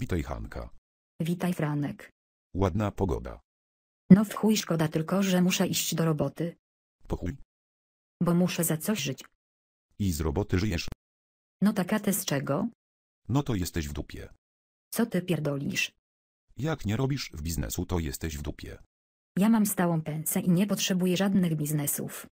Witaj Hanka. Witaj Franek. Ładna pogoda. No w chuj szkoda tylko, że muszę iść do roboty. Po chuj. Bo muszę za coś żyć. I z roboty żyjesz? No taka te z czego? No to jesteś w dupie. Co ty pierdolisz? Jak nie robisz w biznesu, to jesteś w dupie. Ja mam stałą pensę i nie potrzebuję żadnych biznesów.